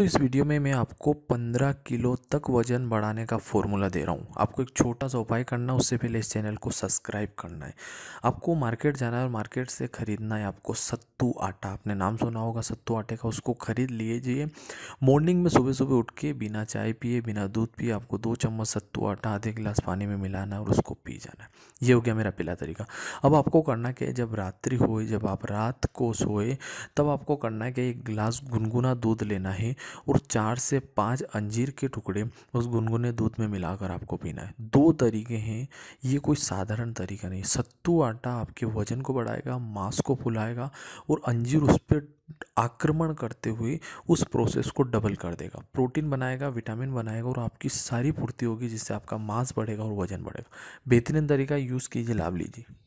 दोस्तों इस वीडियो में मैं आपको 15 किलो तक वज़न बढ़ाने का फॉर्मूला दे रहा हूँ आपको एक छोटा सा उपाय करना है उससे पहले इस चैनल को सब्सक्राइब करना है आपको मार्केट जाना है और मार्केट से ख़रीदना है आपको सत्तू आटा आपने नाम सुना होगा सत्तू आटे का उसको ख़रीद लीजिए मॉर्निंग में सुबह सुबह उठ के बिना चाय पिए बिना दूध पिए आपको दो चम्मच सत्तू आटा आधे गिलास पानी में मिलाना है और उसको पी जाना है ये हो गया मेरा पहला तरीका अब आपको करना क्या है जब रात्रि हो जब आप रात को सोए तब आपको करना है कि एक गिलास गुनगुना दूध लेना है और चार से पाँच अंजीर के टुकड़े उस गुनगुने दूध में मिलाकर आपको पीना है दो तरीके हैं ये कोई साधारण तरीका नहीं सत्तू आटा आपके वजन को बढ़ाएगा मांस को फुलाएगा और अंजीर उस पर आक्रमण करते हुए उस प्रोसेस को डबल कर देगा प्रोटीन बनाएगा विटामिन बनाएगा और आपकी सारी पूर्ति होगी जिससे आपका मांस बढ़ेगा और वजन बढ़ेगा बेहतरीन तरीका यूज़ कीजिए लाभ लीजिए